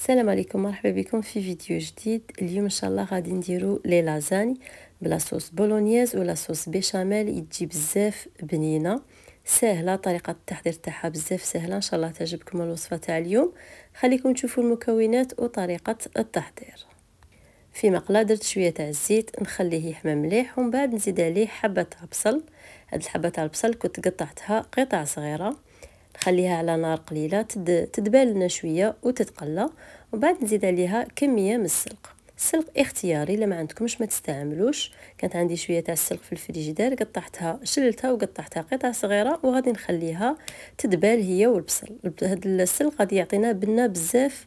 السلام عليكم مرحبا بكم في فيديو جديد اليوم ان شاء الله غادي نديرو لي لازاني بلا صوص بولونيز ولا صوص بيشاميل يجي بزاف بنينه سهله طريقه التحضير تاعها بزاف سهله ان شاء الله تعجبكم الوصفه تاع اليوم خليكم تشوفوا المكونات وطريقه التحضير في مقله درت شويه تاع الزيت نخليه يحمى مليح ومن بعد نزيد عليه حبه تاع بصل هاد الحبه تاع البصل كنت قطعتها قطع صغيره نخليها على نار قليله تد... تدبال لنا شويه وتتقلى ومن بعد نزيد عليها كميه من السلق السلق اختياري الا ما عندكمش ما تستعملوش كانت عندي شويه تاع السلق في الفريجيدار قطعتها شللتها وقطعتها قطع صغيره وغادي نخليها تدبال هي والبصل هاد السلق غادي يعطينا بنه بزاف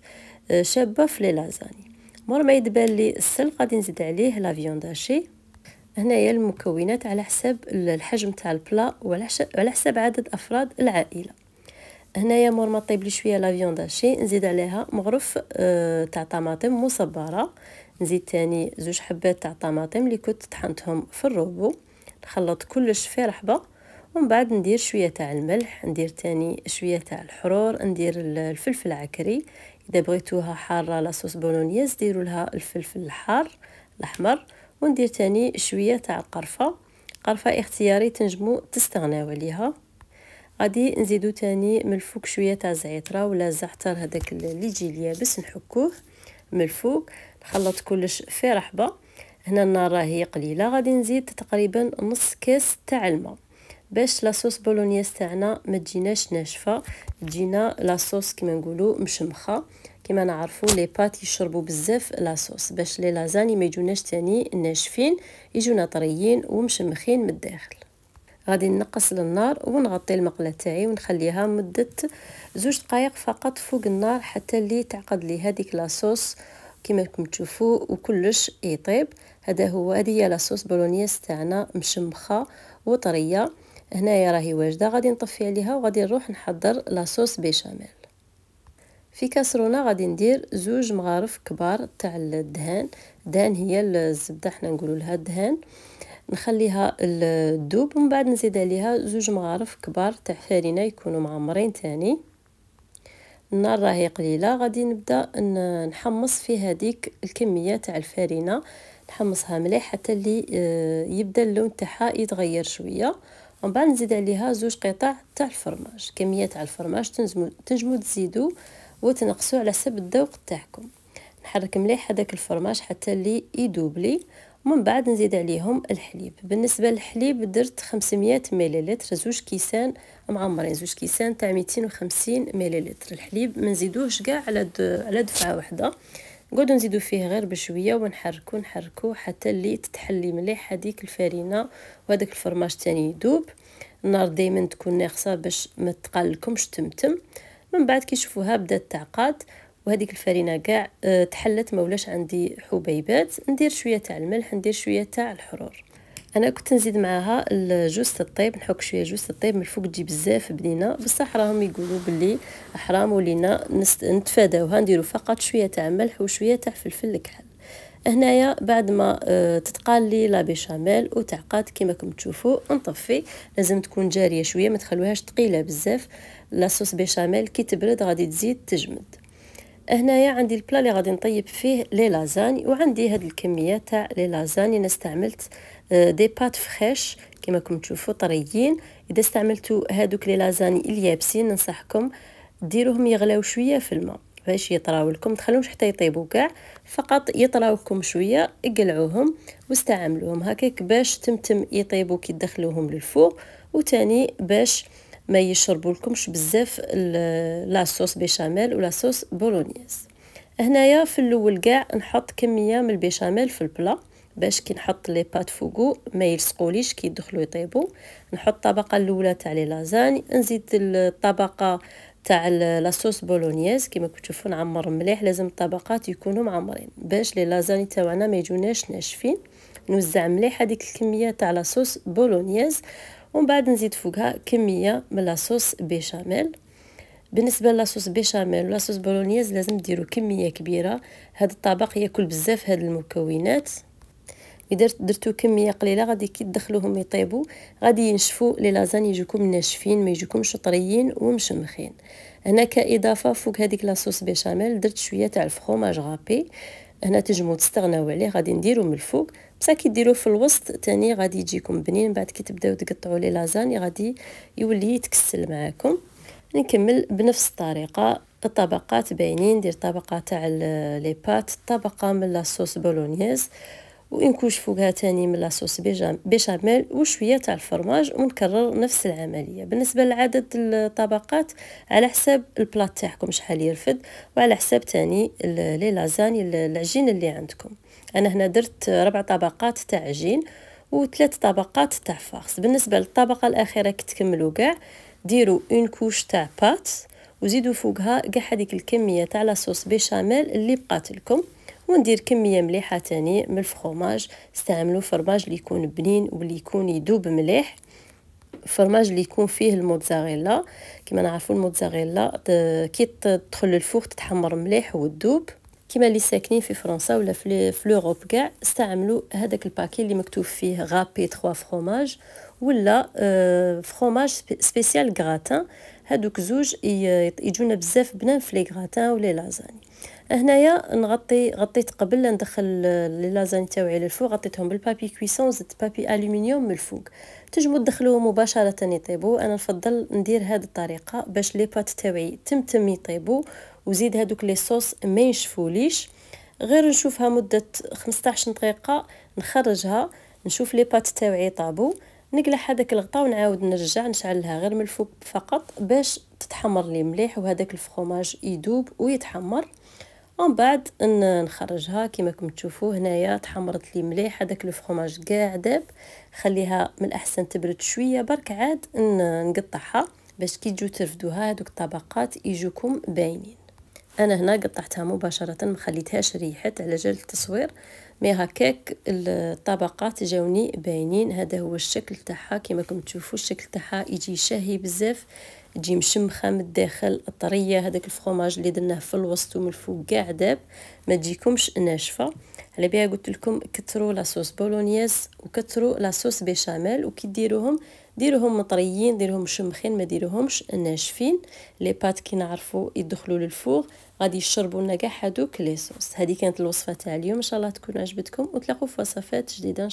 آه، شابه في لي لازاني مور ما يدبال لي السلق غادي نزيد عليه لا فيون هنايا المكونات على حساب الحجم تاع البلا وعلى حساب عدد افراد العائله هنايا مور ما طيب لي شويه لا فيوند نزيد عليها مغرف آه تاع طماطم مصبره نزيد تاني زوج حبات تاع طماطم اللي كنت طحنتهم في الروبو نخلط كلش في رحبه ومن بعد ندير شويه تاع الملح ندير تاني شويه تاع الحرور ندير الفلفل عكري اذا بغيتوها حاره لاصوص بولونيز ديروا لها الفلفل الحار الاحمر وندير تاني شويه تاع القرفه قرفه اختياري تنجمو تستغناو عليها غادي نزيدو تاني من الفوق شويه تاع الزعتره ولا الزعتر هذاك اللي يجي اليابس نحكوه من الفوق نخلط كلش في رحبه هنا النار راهي قليله غادي نزيد تقريبا نص كاس تاع الماء باش لاصوص بولونيز تاعنا ما تجيناش ناشفه تجينا لاصوص كما نقولوا مشمخه كيما نعرفوا لي بات يشربوا بزاف لاصوص باش لي لازاني ما يجوناش تاني ناشفين يجونا طريين ومشمخين من الداخل غادي نقص للنار ونغطي المقله تاعي ونخليها مده زوج دقائق فقط فوق النار حتى اللي تعقد لي هذيك لاصوص كما راكم تشوفوا وكلش يطيب هذا هو هذه هي لاصوص بولونيز تاعنا مشمخه وطريه هنايا راهي واجده غادي نطفي عليها وغادي نروح نحضر لاصوص بيشاميل في كاسرونه غادي ندير زوج مغارف كبار تاع الدهان دهان هي الزبده حنا نقولوا لها الدهان نخليها الدوب ومن بعد نزيد عليها زوج مغارف كبار تاع فارينة يكونوا معمرين تاني النار راهي قليله غادي نبدا نحمص في هذيك الكميه تاع الفرينه نحمصها مليح حتى اللي آه، يبدا اللون تاعها يتغير شويه ومن بعد نزيد عليها زوج قطع تاع الفرماج كميه تاع الفرماج تنجمو تنجمو تزيدو وتنقصو على حسب الذوق تاعكم نحرك مليح هذاك الفرماج حتى اللي يدوبلي من بعد نزيد عليهم الحليب بالنسبه للحليب درت 500 مليلتر زوج كيسان معمرين زوج كيسان تاع 250 مليلتر الحليب ما نزيدوهش كاع على على دفعه واحده نقعدو نزيدو فيه غير بشويه ونحركو نحركو حتى اللي تتحلي مليح هذيك الفرينه وهذاك الفرماج تاني يدوب النار دائما تكون ناقصه باش ما تقلكمش تمتم من بعد كي بدات تعقد وهذيك الفرينه كاع آه، تحلت ما ولاش عندي حبيبات ندير شويه تاع الملح ندير شويه تاع الحرور انا كنت نزيد معاها الجوست الطيب نحك شويه جوست الطيب من الفوق تجي بزاف بنينه بصح راهم يقولوا باللي حرام ولينا نتفاداوها نديرو فقط شويه تاع ملح وشويه تاع فلفل الكحل هنايا بعد ما آه، تتقال لي لا بيشاميل وتعقد كما راكم تشوفوا نطفي لازم تكون جاريه شويه ما تخلوهاش ثقيله بزاف لاصوص بيشاميل كي تبرد غادي تزيد تجمد هنايا عندي البلا اللي غادي نطيب فيه لي لازاني وعندي هاد الكميه تاع لي لازاني انا استعملت آه، دي بات فريش كما راكم تشوفوا طريين اذا استعملتوا هادوك لي لازاني اليابسين ننصحكم ديروهم يغلاو شويه في الماء باش يطراو لكم تخلوهمش حتى يطيبوا كاع فقط يطراو لكم شويه اقلعوهم واستعملوهم هكاك باش تمتم يطيبوا كي تدخلوهم للفوق وتاني باش ما يشربوا لكمش بزاف لاصوص بيشاميل ولا صوص بولونيز هنايا في الاول كاع نحط كميه من البيشاميل في البلا باش كي نحط لي بات فوقو ما يلصقوليش كي يدخلوا يطيبوا نحط الطبقه الاولى تاع لي لازاني نزيد الطبقه تاع لاصوص بولونيز كيما كنتو تشوفوا نعمر مليح لازم الطبقات يكونوا معمرين باش لي لازاني تاعنا ما يجوناش ناشفين نوزع مليح هذيك الكميه تاع لاصوص بولونيز ومن بعد نزيد فوقها كميه من لاصوص بيشاميل بالنسبه لاصوص بيشاميل ولاصوص بولونيز لازم ديروا كميه كبيره هذا الطبق ياكل بزاف هاد المكونات اذا درتو كميه قليله غادي كي تدخلوهم يطيبوا غادي ينشفوا لي لازان يجيكم ناشفين ما يجيكمش طريين ومشمخين هنا كاضافه فوق هذيك لاصوص بيشاميل درت شويه تاع الفخوماج غابي هنا تنجمو تستغناو عليه غادي نديرو من الفوق بصح كي ديروه في الوسط تاني غادي يجيكم بنين بعد كي تبداو تقطعوا لي لازاني غادي يولي يتكسل معاكم نكمل بنفس الطريقه الطبقات باينين ندير طبقه تاع لي بات طبقه من لاصوص بولونيز كوش فوقها تاني من لاصوص بيشاميل وشويه تاع الفرماج ونكرر نفس العمليه بالنسبه لعدد الطبقات على حساب البلاط تاعكم شحال يرفد وعلى حساب تاني لي لازاني العجين اللي عندكم انا هنا درت ربع طبقات تاع عجين وثلاث طبقات تاع فاخس بالنسبه للطبقه الاخيره تكملوا كاع ديروا اون كوش تاع بات وزيدوا فوقها كاع هذيك الكميه تاع لاصوص بيشاميل اللي بقات لكم وندير كميه مليحه تاني من الفرماج استعملوا فرماج اللي يكون بنين واللي يكون يدوب مليح الفرماج اللي يكون فيه الموتزاريلا كما نعرفوا الموتزاريلا كي تدخل للفوق تتحمر مليح وتدوب كما اللي ساكنين في فرنسا ولا في لوروب كاع استعملوا هذاك الباكي اللي مكتوب فيه غابي 3 فروماج ولا آه، فخوماج سبيسيال غراتان هادوك زوج يجونا بزاف بنان في لي غراتان ولا لازاني هنايا نغطي غطيت قبل ندخل لي لازان تاوعي للفوق غطيتهم بالبابي كويسون زدت بابي الومنيوم من الفوق تجمو تدخلوه مباشره يطيبو انا نفضل ندير هاد الطريقه باش لي بات تاوعي تم تم يطيبو وزيد هادوك لي صوص ما ينشفوليش غير نشوفها مده 15 دقيقه نخرجها نشوف لي بات تاوعي طابو نقلع هذاك الغطا ونعاود نرجع نشعلها غير من الفوق فقط باش تتحمر لي مليح وهذاك الفخوماج يدوب ويتحمر ومن بعد نخرجها كما راكم تشوفوا هنايا تحمرت لي مليح هذاك لو فرماج كاع داب خليها من الاحسن تبرد شويه برك عاد نقطعها باش كي تجو ترفدوها هذوك الطبقات يجوكم باينين انا هنا قطعتها مباشره ما خليتهاش ريحت على جال التصوير مي هكاك الطبقات جاوني باينين هذا هو الشكل تاعها كما راكم تشوفوا الشكل تاعها يجي شهي بزاف تجي مشمخه من الداخل طريه هذاك الفرماج اللي درناه في الوسط ومن الفوق كاع داب ما تجيكمش ناشفه على بها قلت لكم كثروا لاصوص بولونيز وكثروا لاصوص بيشاميل وكي ديروهم ديروهم مطريين ديروهم شمخين ما ديروهمش ناشفين لي بات كي نعرفوا يدخلوا للفوغ غادي يشربوا لنا كاع هادوك صوص هذه كانت الوصفه تاع اليوم ان شاء الله تكون عجبتكم وتلاقوا في وصفات جديده